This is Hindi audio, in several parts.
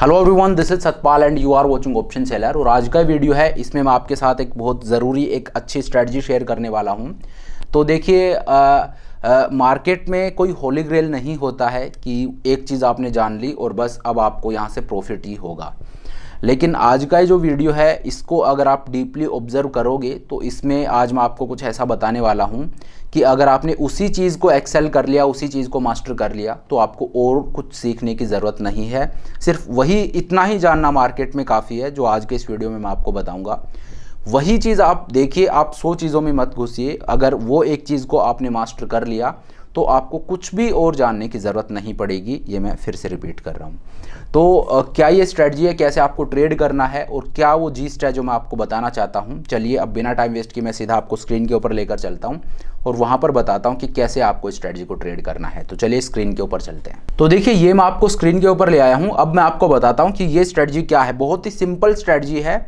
hello everyone this is Satpal and you are watching option seller और आज का वीडियो है इसमें मैं आपके साथ एक बहुत ज़रूरी एक अच्छी स्ट्रैटेजी शेयर करने वाला हूं तो देखिए मार्केट में कोई होली ग्रेल नहीं होता है कि एक चीज़ आपने जान ली और बस अब आपको यहां से प्रॉफिट ही होगा लेकिन आज का जो वीडियो है इसको अगर आप डीपली ऑब्ज़र्व करोगे तो इसमें आज मैं आपको कुछ ऐसा बताने वाला हूँ कि अगर आपने उसी चीज़ को एक्सेल कर लिया उसी चीज़ को मास्टर कर लिया तो आपको और कुछ सीखने की ज़रूरत नहीं है सिर्फ वही इतना ही जानना मार्केट में काफ़ी है जो आज के इस वीडियो में मैं आपको बताऊँगा वही चीज़ आप देखिए आप सौ चीज़ों में मत घुसिए अगर वो एक चीज़ को आपने मास्टर कर लिया तो आपको कुछ भी और जानने की ज़रूरत नहीं पड़ेगी ये मैं फिर से रिपीट कर रहा हूँ तो क्या ये स्ट्रेटजी है कैसे आपको ट्रेड करना है और क्या वो जी है जो मैं आपको बताना चाहता हूँ चलिए अब बिना टाइम वेस्ट किए मैं सीधा आपको स्क्रीन के ऊपर लेकर चलता हूँ और वहाँ पर बताता हूँ कि कैसे आपको स्ट्रेटजी को ट्रेड करना है तो चलिए स्क्रीन के ऊपर चलते हैं तो देखिए ये मैं आपको स्क्रीन के ऊपर ले आया हूँ अब मैं आपको बताता हूँ कि ये स्ट्रेटजी क्या है बहुत ही सिंपल स्ट्रेटजी है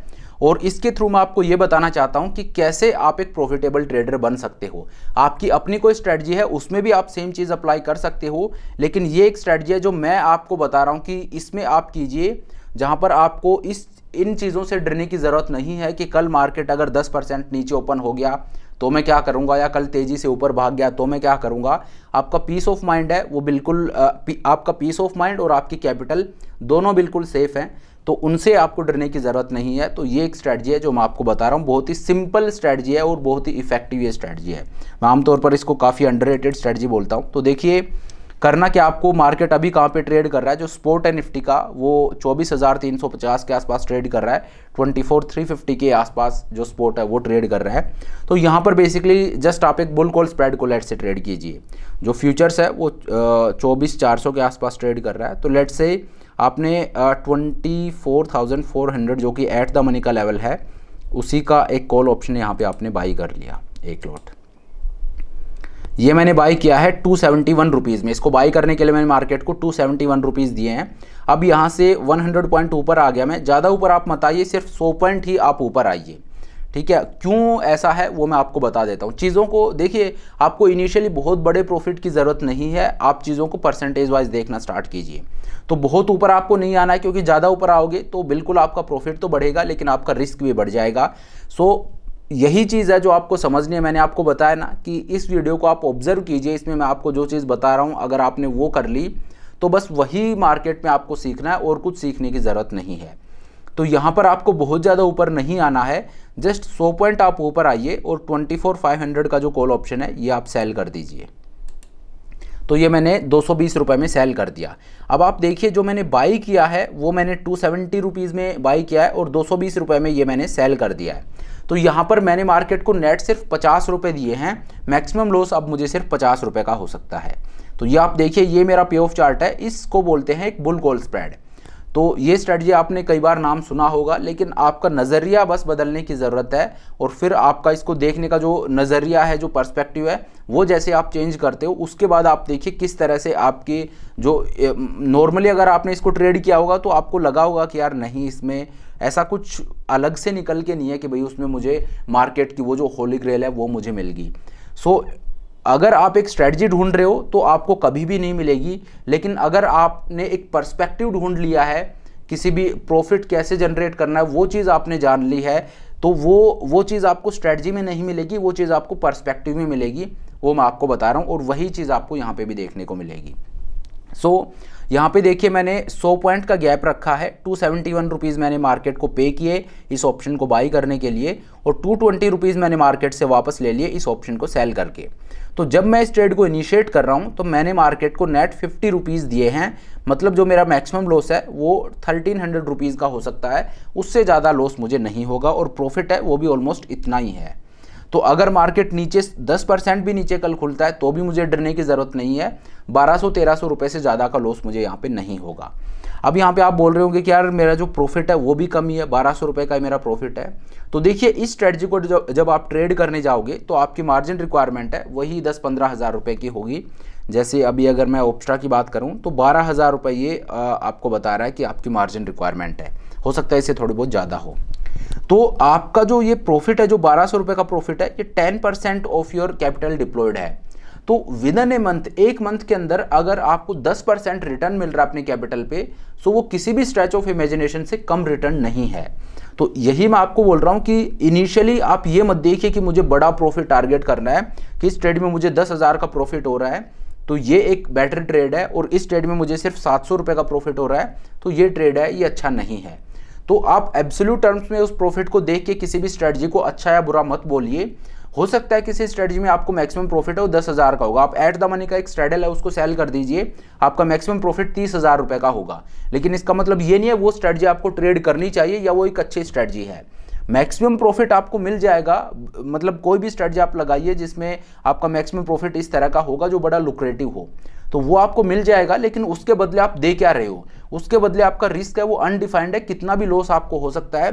और इसके थ्रू मैं आपको ये बताना चाहता हूँ कि कैसे आप एक प्रॉफिटेबल ट्रेडर बन सकते हो आपकी अपनी कोई स्ट्रैटी है उसमें भी आप सेम चीज़ अप्लाई कर सकते हो लेकिन ये एक स्ट्रैटी है जो मैं आपको बता रहा हूँ कि इसमें आप कीजिए जहाँ पर आपको इस इन चीज़ों से डरने की ज़रूरत नहीं है कि कल मार्केट अगर दस परसेंट नीचे ओपन हो गया तो मैं क्या करूँगा या कल तेज़ी से ऊपर भाग गया तो मैं क्या करूँगा आपका पीस ऑफ माइंड है वो बिल्कुल आपका पीस ऑफ माइंड और आपकी कैपिटल दोनों बिल्कुल सेफ़ हैं तो उनसे आपको डरने की ज़रूरत नहीं है तो ये एक स्ट्रैटजी है जो मैं आपको बता रहा हूँ बहुत ही सिंपल स्ट्रैटजी है और बहुत ही इफेक्टिव ये स्ट्रैटी है मैं आमतौर पर इसको काफ़ी अंडर रेटेड स्ट्रैटजी बोलता हूँ तो देखिए करना क्या आपको मार्केट अभी कहाँ पे ट्रेड कर रहा है जो स्पोर्ट है निफ्टी का वो 24,350 के आसपास ट्रेड कर रहा है 24,350 के आसपास जो स्पोर्ट है वो ट्रेड कर रहा है तो यहाँ पर बेसिकली जस्ट आप एक बुल कॉल स्प्रेड को लेट से ट्रेड कीजिए जो फ्यूचर्स है वो चौबीस चार के आसपास ट्रेड कर रहा है तो लेट से आपने twenty four thousand four hundred जो कि एट द मनी का लेवल है उसी का एक कॉल ऑप्शन यहाँ पे आपने बाई कर लिया एक लॉट ये मैंने बाई किया है टू सेवेंटी वन रुपीज़ में इसको बाई करने के लिए मैंने मार्केट को टू सेवेंटी वन रुपीज़ दिए हैं अब यहाँ से वन हंड्रेड पॉइंट ऊपर आ गया मैं ज़्यादा ऊपर आप मत आइए सिर्फ सौ पॉइंट ही आप ऊपर आइए ठीक है क्यों ऐसा है वो मैं आपको बता देता हूँ चीज़ों को देखिए आपको इनिशियली बहुत बड़े प्रॉफिट की ज़रूरत नहीं है आप चीज़ों को परसेंटेज वाइज देखना स्टार्ट कीजिए तो बहुत ऊपर आपको नहीं आना है क्योंकि ज़्यादा ऊपर आओगे तो बिल्कुल आपका प्रॉफिट तो बढ़ेगा लेकिन आपका रिस्क भी बढ़ जाएगा सो यही चीज़ है जो आपको समझनी है मैंने आपको बताया ना कि इस वीडियो को आप ऑब्जर्व कीजिए इसमें मैं आपको जो चीज़ बता रहा हूँ अगर आपने वो कर ली तो बस वही मार्केट में आपको सीखना है और कुछ सीखने की ज़रूरत नहीं है तो यहाँ पर आपको बहुत ज़्यादा ऊपर नहीं आना है जस्ट 100 पॉइंट आप ऊपर आइए और 24500 का जो कॉल ऑप्शन है ये आप सेल कर दीजिए तो ये मैंने दो रुपए में सेल कर दिया अब आप देखिए जो मैंने बाई किया है वो मैंने टू सेवेंटी में बाई किया है और दो रुपए में ये मैंने सेल कर दिया है तो यहाँ पर मैंने मार्केट को नेट सिर्फ पचास रुपये दिए हैं मैक्सिमम लॉस अब मुझे सिर्फ पचास रुपये का हो सकता है तो ये आप देखिए ये मेरा पे ऑफ चार्ट है इसको बोलते हैं एक बुल कॉल स्प्रेड तो ये स्ट्रेटजी आपने कई बार नाम सुना होगा लेकिन आपका नज़रिया बस बदलने की ज़रूरत है और फिर आपका इसको देखने का जो नज़रिया है जो पर्सपेक्टिव है वो जैसे आप चेंज करते हो उसके बाद आप देखिए किस तरह से आपकी जो नॉर्मली अगर आपने इसको ट्रेड किया होगा तो आपको लगा होगा कि यार नहीं इसमें ऐसा कुछ अलग से निकल के नहीं है कि भाई उसमें मुझे मार्केट की वो जो होली ग्रेल है वो मुझे मिल गई सो so, अगर आप एक स्ट्रेटजी ढूंढ रहे हो तो आपको कभी भी नहीं मिलेगी लेकिन अगर आपने एक पर्सपेक्टिव ढूंढ लिया है किसी भी प्रॉफिट कैसे जनरेट करना है वो चीज़ आपने जान ली है तो वो वो चीज़ आपको स्ट्रेटजी में नहीं मिलेगी वो चीज़ आपको पर्सपेक्टिव में मिलेगी वो मैं आपको बता रहा हूँ और वही चीज़ आपको यहाँ पे भी देखने को मिलेगी सो यहाँ पे देखिए मैंने 100 पॉइंट का गैप रखा है टू सेवेंटी वन रुपीज़ मैंने मार्केट को पे किए इस ऑप्शन को बाई करने के लिए और टू ट्वेंटी रुपीज़ मैंने मार्केट से वापस ले लिए इस ऑप्शन को सेल करके तो जब मैं इस ट्रेड को इनिशिएट कर रहा हूँ तो मैंने मार्केट को नेट फिफ्टी रुपीज़ दिए हैं मतलब जो मेरा मैक्सिमम लॉस है वो थर्टीन हंड्रेड रुपीज़ का हो सकता है उससे ज़्यादा लॉस मुझे नहीं होगा और प्रॉफिट है वो भी ऑलमोस्ट इतना ही है तो अगर मार्केट नीचे 10 परसेंट भी नीचे कल खुलता है तो भी मुझे डरने की ज़रूरत नहीं है 1200-1300 रुपए से ज़्यादा का लॉस मुझे यहाँ पे नहीं होगा अब यहाँ पे आप बोल रहे होंगे कि यार मेरा जो प्रॉफिट है वो भी कम ही है बारह सौ रुपये का मेरा प्रॉफिट है तो देखिए इस स्ट्रेटजी को जब जब आप ट्रेड करने जाओगे तो आपकी मार्जिन रिक्वायरमेंट है वही दस पंद्रह हज़ार रुपये की होगी जैसे अभी अगर मैं ओप्स्ट्रा की बात करूँ तो बारह हज़ार रुपये ये आपको बता रहा है कि आपकी मार्जिन रिक्वायरमेंट है हो सकता है इससे थोड़ी बहुत ज़्यादा हो तो आपका जो ये प्रॉफिट है जो बारह सौ रुपए का प्रॉफिट है ये ten percent of your capital deployed है तो विद इन ए मंथ एक मंथ के अंदर अगर आपको 10 परसेंट रिटर्न मिल रहा है अपने कैपिटल पे सो तो वो किसी भी स्ट्रेच ऑफ इमेजिनेशन से कम रिटर्न नहीं है तो यही मैं आपको बोल रहा हूँ कि इनिशियली आप ये मत देखिए कि मुझे बड़ा प्रॉफिट टारगेट करना है कि इस ट्रेड में मुझे दस हज़ार का प्रॉफिट हो रहा है तो ये एक बेटर ट्रेड है और इस ट्रेड में मुझे सिर्फ सात सौ रुपये का प्रॉफिट हो रहा है तो ये ट्रेड है ये अच्छा नहीं है तो आप एब्सोल्यूट टर्म्स में उस प्रॉफिट को देख के किसी भी स्ट्रेटजी को अच्छा या बुरा मत बोलिए हो सकता है किसी स्ट्रेटजी में आपको मैक्सिमम प्रॉफिट है वो दस हज़ार का होगा आप एट द मनी का एक स्ट्रेडल है उसको सेल कर दीजिए आपका मैक्सिमम प्रॉफिट तीस हज़ार रुपये का होगा लेकिन इसका मतलब ये नहीं है वो स्ट्रेटजी आपको ट्रेड करनी चाहिए या वो एक अच्छी स्ट्रेटजी है मैक्सिमम प्रॉफिट आपको मिल जाएगा मतलब कोई भी स्ट्रेटजी आप लगाइए जिसमें आपका मैक्सिमम प्रॉफिट इस तरह का होगा जो बड़ा लुक्रेटिव हो तो वो आपको मिल जाएगा लेकिन उसके बदले आप दे क्या रहे हो उसके बदले आपका रिस्क है वो अनडिफाइंड है कितना भी लॉस आपको हो सकता है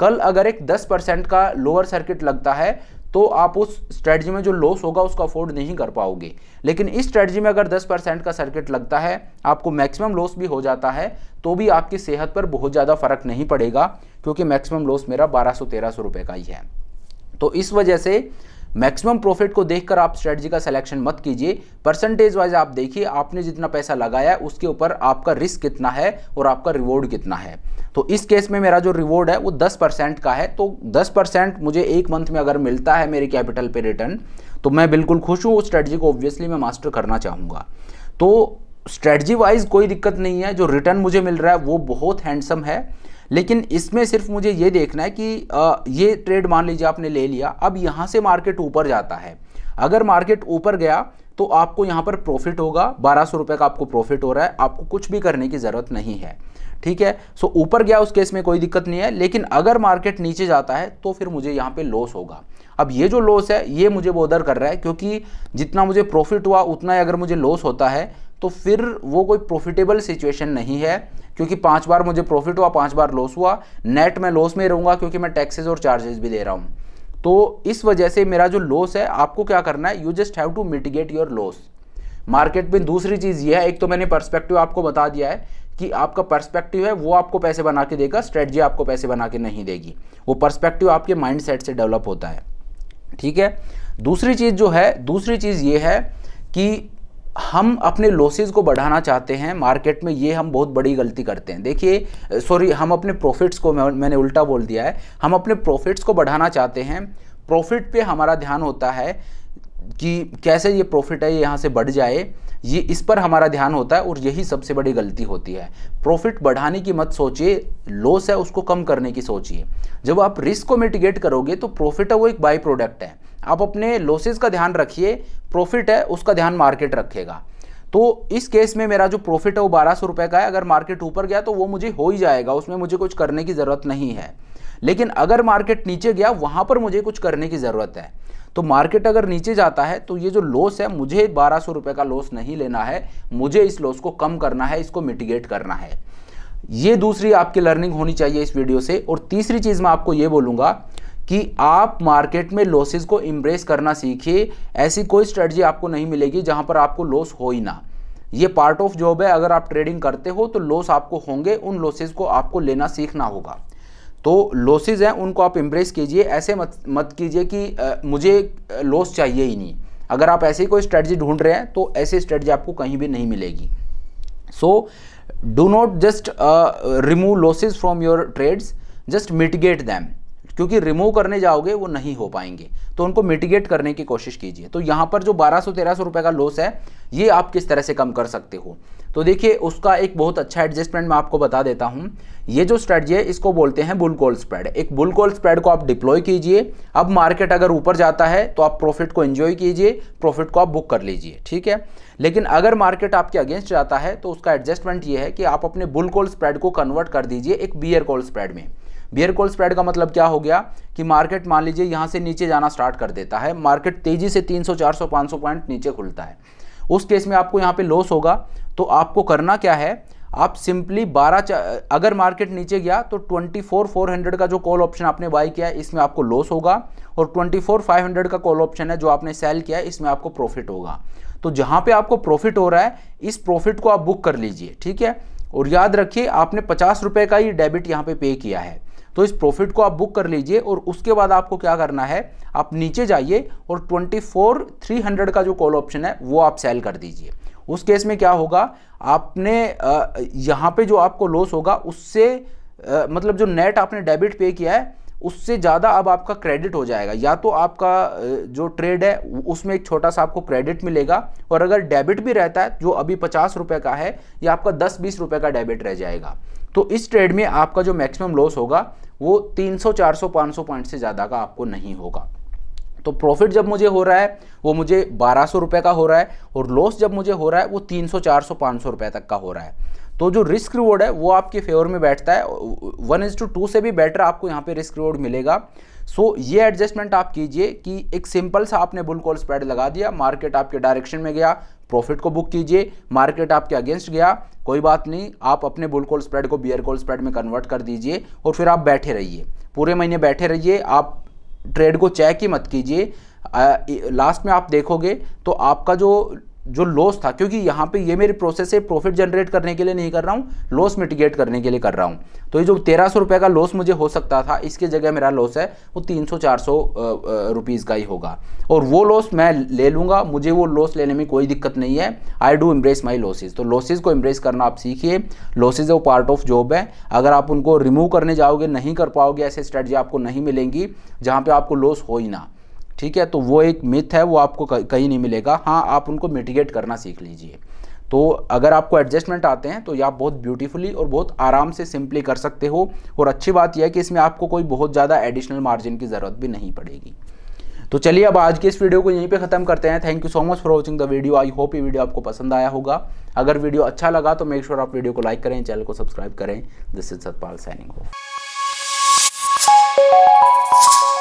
कल अगर एक 10 परसेंट का लोअर सर्किट लगता है तो आप उस स्ट्रेटजी में जो लॉस होगा उसको अफोर्ड नहीं कर पाओगे लेकिन इस स्ट्रेटजी में अगर 10 परसेंट का सर्किट लगता है आपको मैक्सिमम लॉस भी हो जाता है तो भी आपकी सेहत पर बहुत ज़्यादा फर्क नहीं पड़ेगा क्योंकि मैक्सिमम लॉस मेरा बारह सौ तेरह सौ रुपये का ही है तो इस वजह से मैक्सिमम प्रॉफिट को देखकर आप स्ट्रेटजी का सिलेक्शन मत कीजिए परसेंटेज वाइज आप देखिए आपने जितना पैसा लगाया उसके ऊपर आपका रिस्क कितना है और आपका रिवॉर्ड कितना है तो इस केस में मेरा जो रिवॉर्ड है वो 10 परसेंट का है तो 10 परसेंट मुझे एक मंथ में अगर मिलता है मेरे कैपिटल पे रिटर्न तो मैं बिल्कुल खुश हूँ उस स्ट्रेटजी को ऑब्वियसली मैं मास्टर करना चाहूँगा तो स्ट्रेटजी वाइज कोई दिक्कत नहीं है जो रिटर्न मुझे मिल रहा है वो बहुत हैंडसम है लेकिन इसमें सिर्फ मुझे ये देखना है कि ये ट्रेड मान लीजिए आपने ले लिया अब यहाँ से मार्केट ऊपर जाता है अगर मार्केट ऊपर गया तो आपको यहाँ पर प्रॉफिट होगा बारह सौ रुपये का आपको प्रॉफिट हो रहा है आपको कुछ भी करने की ज़रूरत नहीं है ठीक है सो ऊपर गया उस केस में कोई दिक्कत नहीं है लेकिन अगर मार्केट नीचे जाता है तो फिर मुझे यहाँ पे लॉस होगा अब ये जो लॉस है ये मुझे बॉदर कर रहा है क्योंकि जितना मुझे प्रॉफिट हुआ उतना ही अगर मुझे लॉस होता है तो फिर वो कोई प्रॉफिटेबल सिचुएशन नहीं है क्योंकि पांच बार मुझे प्रॉफिट हुआ पांच बार लॉस हुआ नेट मैं लॉस में रहूंगा क्योंकि मैं टैक्सेस और चार्जेस भी दे रहा हूं तो इस वजह से मेरा जो लॉस है आपको क्या करना है you just have to mitigate your loss market में दूसरी चीज़ यह है एक तो मैंने पर्सपेक्टिव आपको बता दिया है कि आपका पर्सपेक्टिव है वो आपको पैसे बना के देगा स्ट्रेटजी आपको पैसे बना के नहीं देगी वो पर्सपेक्टिव आपके माइंड सेट से डेवलप होता है ठीक है दूसरी चीज़ जो है दूसरी चीज़ ये है कि हम अपने लॉसेज को बढ़ाना चाहते हैं मार्केट में ये हम बहुत बड़ी गलती करते हैं देखिए सॉरी हम अपने प्रॉफिट्स को मैंने उल्टा बोल दिया है हम अपने प्रॉफिट्स को बढ़ाना चाहते हैं प्रॉफिट पे हमारा ध्यान होता है कि कैसे ये प्रॉफिट है ये यहाँ से बढ़ जाए ये इस पर हमारा ध्यान होता है और यही सबसे बड़ी गलती होती है प्रॉफिट बढ़ाने की मत सोचिए लॉस है उसको कम करने की सोचिए जब आप रिस्क को मिटिगेट करोगे तो प्रॉफिट है वो एक बाई प्रोडक्ट है आप अपने लॉसेज का ध्यान रखिए प्रॉफिट है उसका ध्यान मार्केट रखेगा तो इस केस में मेरा जो प्रॉफिट है वो बारह सौ रुपये का है अगर मार्केट ऊपर गया तो वो मुझे हो ही जाएगा उसमें मुझे कुछ करने की ज़रूरत नहीं है लेकिन अगर मार्केट नीचे गया वहाँ पर मुझे कुछ करने की ज़रूरत है तो मार्केट अगर नीचे जाता है तो ये जो लॉस है मुझे बारह सौ का लॉस नहीं लेना है मुझे इस लॉस को कम करना है इसको मिटिगेट करना है ये दूसरी आपकी लर्निंग होनी चाहिए इस वीडियो से और तीसरी चीज़ मैं आपको ये बोलूँगा कि आप मार्केट में लॉसेज को इम्ब्रेस करना सीखिए ऐसी कोई स्ट्रेटजी आपको नहीं मिलेगी जहाँ पर आपको लॉस हो ही ना ये पार्ट ऑफ जॉब है अगर आप ट्रेडिंग करते हो तो लॉस आपको होंगे उन लॉसेज को आपको लेना सीखना होगा तो लॉसेज हैं उनको आप इम्प्रेस कीजिए ऐसे मत मत कीजिए कि आ, मुझे लॉस चाहिए ही नहीं अगर आप ऐसी कोई स्ट्रेटजी ढूंढ रहे हैं तो ऐसी स्ट्रेटजी आपको कहीं भी नहीं मिलेगी so do not just remove losses from your trades just mitigate them क्योंकि रिमूव करने जाओगे वो नहीं हो पाएंगे तो उनको मिटिगेट करने की कोशिश कीजिए तो यहाँ पर जो बारह सौ तेरह सौ रुपये का लॉस है ये आप किस तरह से कम कर सकते हो तो देखिए उसका एक बहुत अच्छा एडजस्टमेंट मैं आपको बता देता हूँ ये जो स्ट्रेटजी है इसको बोलते हैं बुल कॉल स्प्रेड एक बुल कॉल स्प्रेड को आप डिप्लॉय कीजिए अब मार्केट अगर ऊपर जाता है तो आप प्रॉफिट को एंजॉय कीजिए प्रॉफिट को आप बुक कर लीजिए ठीक है लेकिन अगर मार्केट आपके अगेंस्ट जाता है तो उसका एडजस्टमेंट ये है कि आप अपने बुल कॉल स्प्रेड को कन्वर्ट कर दीजिए एक बियर कॉल स्प्रेड में बियर कोल स्प्रेड का मतलब क्या हो गया कि मार्केट मान लीजिए यहाँ से नीचे जाना स्टार्ट कर देता है मार्केट तेजी से 300 400 500 पॉइंट नीचे खुलता है उस केस में आपको यहाँ पे लॉस होगा तो आपको करना क्या है आप सिंपली 12 अगर मार्केट नीचे गया तो 24 400 का जो कॉल ऑप्शन आपने बाई किया है इसमें आपको लॉस होगा और 24 500 का कॉल ऑप्शन है जो आपने सेल किया है इसमें आपको प्रॉफिट होगा तो जहाँ पे आपको प्रॉफिट हो रहा है इस प्रॉफिट को आप बुक कर लीजिए ठीक है और याद रखिए आपने पचास रुपये का ही डेबिट यहाँ पे पे किया है तो इस प्रॉफिट को आप बुक कर लीजिए और उसके बाद आपको क्या करना है आप नीचे जाइए और ट्वेंटी फोर थ्री हंड्रेड का जो कॉल ऑप्शन है वो आप सेल कर दीजिए उस केस में क्या होगा आपने यहाँ पे जो आपको लॉस होगा उससे आ, मतलब जो नेट आपने डेबिट पे किया है उससे ज़्यादा अब आपका क्रेडिट हो जाएगा या तो आपका जो ट्रेड है उसमें एक छोटा सा आपको क्रेडिट मिलेगा और अगर डेबिट भी रहता है जो अभी पचास रुपये का है या आपका दस बीस रुपये का डेबिट रह जाएगा तो इस ट्रेड में आपका जो मैक्सिमम लॉस होगा वो 300, 400, 500 पॉइंट से ज़्यादा का आपको नहीं होगा तो प्रॉफिट जब मुझे हो रहा है वो मुझे बारह सौ का हो रहा है और लॉस जब मुझे हो रहा है वो तीन सौ चार सौ पाँच सौ तक का हो रहा है तो जो रिस्क रिवॉर्ड है वो आपके फेवर में बैठता है वन इज टू टू से भी बेटर आपको यहाँ पे रिस्क रिवॉर्ड मिलेगा सो so, ये एडजस्टमेंट आप कीजिए कि एक सिंपल सा आपने बुल कॉल स्प्रेड लगा दिया मार्केट आपके डायरेक्शन में गया प्रॉफिट को बुक कीजिए मार्केट आपके अगेंस्ट गया कोई बात नहीं आप अपने बुल कॉल स्प्रेड को बियर कॉल स्प्रेड में कन्वर्ट कर दीजिए और फिर आप बैठे रहिए पूरे महीने बैठे रहिए आप ट्रेड को चेक ही मत कीजिए लास्ट में आप देखोगे तो आपका जो जो लॉस था क्योंकि यहाँ पे ये मेरी प्रोसेस है प्रॉफिट जनरेट करने के लिए नहीं कर रहा हूँ लॉस मिटिगेट करने के लिए कर रहा हूँ तो ये जो तेरह सौ रुपये का लॉस मुझे हो सकता था इसके जगह मेरा लॉस है वो तीन सौ चार सौ रुपीज़ का ही होगा और वो लॉस मैं ले लूँगा मुझे वो लॉस लेने में कोई दिक्कत नहीं है I do embrace my losses तो लॉसेज को एम्ब्रेस करना आप सीखिए लॉसेज वो पार्ट ऑफ जॉब है अगर आप उनको रिमूव करने जाओगे नहीं कर पाओगे ऐसे स्ट्रेटजी आपको नहीं मिलेंगी जहाँ पर आपको लॉस हो ही ना ठीक है तो वो एक मिथ है वो आपको कहीं नहीं मिलेगा हाँ आप उनको मिटिगेट करना सीख लीजिए तो अगर आपको एडजस्टमेंट आते हैं तो ये आप बहुत ब्यूटीफुली और बहुत आराम से सिंपली कर सकते हो और अच्छी बात यह है कि इसमें आपको कोई बहुत ज़्यादा एडिशनल मार्जिन की ज़रूरत भी नहीं पड़ेगी तो चलिए अब आज की इस वीडियो को यहीं पे ख़त्म करते हैं thank you so much for watching the video I hope ये वीडियो आपको पसंद आया होगा अगर वीडियो अच्छा लगा तो मेक श्योर sure आप वीडियो को लाइक करें चैनल को सब्सक्राइब करें दिस इज सतपाल सैनिंग हो